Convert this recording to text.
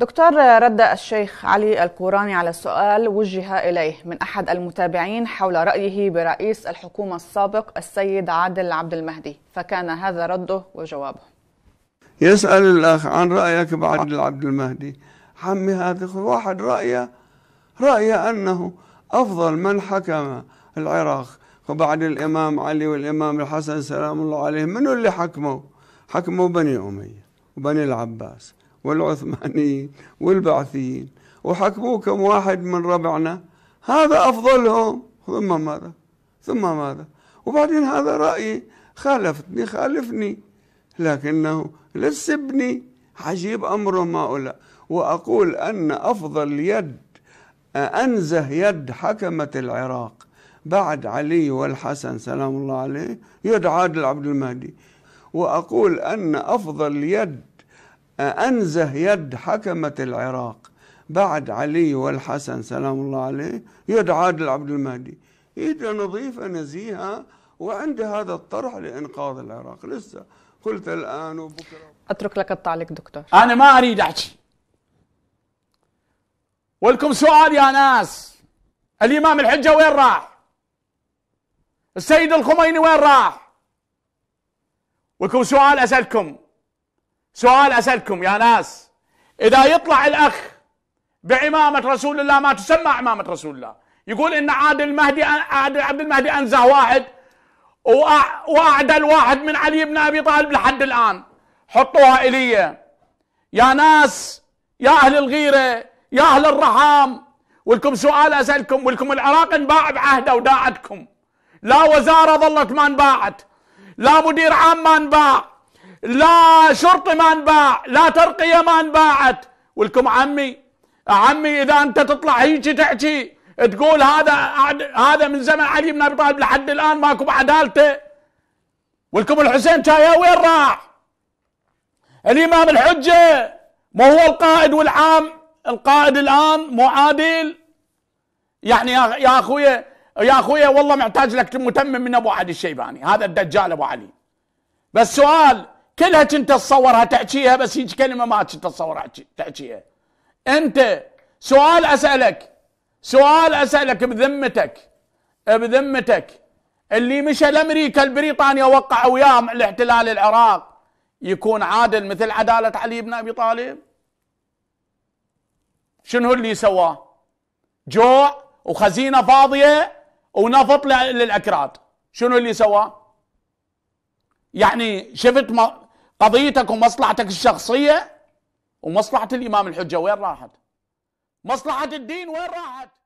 دكتور رد الشيخ علي الكوراني على سؤال وجه إليه من أحد المتابعين حول رأيه برئيس الحكومة السابق السيد عادل عبد المهدي فكان هذا رده وجوابه يسأل الأخ عن رأيك بعادل عبد المهدي حمي هذا واحد رأيه رأيه أنه أفضل من حكم العراق وبعد الإمام علي والإمام الحسن سلام الله عليه من اللي حكموا حكموا بني أمية وبني العباس والعثمانيين والبعثيين وحكموكم واحد من ربعنا هذا أفضلهم ثم ماذا ثم ماذا وبعدين هذا رأيي خالفتني خالفني لكنه لا تسبني عجيب ما اولى وأقول أن أفضل يد أنزه يد حكمت العراق بعد علي والحسن سلام الله عليه يد عادل عبد المهدي وأقول أن أفضل يد أنزه يد حكمة العراق بعد علي والحسن سلام الله عليه يد عادل عبد المهدي يد نظيفة نزيهة وعند هذا الطرح لإنقاذ العراق لسه قلت الآن وبكرة أترك لك التعليق دكتور أنا ما أريد أحكي ولكم سؤال يا ناس الإمام الحجة وين راح السيد الخميني وين راح ولكم سؤال أسألكم سؤال اسالكم يا ناس اذا يطلع الاخ بعمامه رسول الله ما تسمى عمامه رسول الله يقول ان عادل المهدي عادل عبد المهدي انزه واحد واعدل واحد من علي بن ابي طالب لحد الان حطوها الي يا ناس يا اهل الغيره يا اهل الرحام ولكم سؤال اسالكم ولكم العراق انباع بعهده وداعتكم لا وزاره ظلت ما انباعت لا مدير عام ما انباع لا شرطي ما انباع لا ترقية ما انباعت ولكم عمي عمي إذا أنت تطلع هيك تحكي تقول هذا هذا من زمن علي بن أبي طالب لحد الآن ماكو بعدالته ولكم الحسين شايا وين راح الإمام الحجة مو هو القائد والعام القائد الآن مو عادل يعني يا أخويا يا أخويا والله محتاج لك متمم من أبو علي الشيباني هذا الدجال أبو علي بس سؤال كلها كنت تصورها تحكيها بس هيك كلمه ما كنت تصورها تحكيها انت سؤال اسالك سؤال اسالك بذمتك بذمتك اللي مشى لامريكا البريطانيا وقع وياهم الاحتلال العراق يكون عادل مثل عداله علي بن ابي طالب شنو اللي سواه جوع وخزينه فاضيه ونفط للاكراد شنو اللي سواه يعني شفت قضيتك ومصلحتك الشخصيه ومصلحه الامام الحجه وين راحت؟ مصلحه الدين وين راحت؟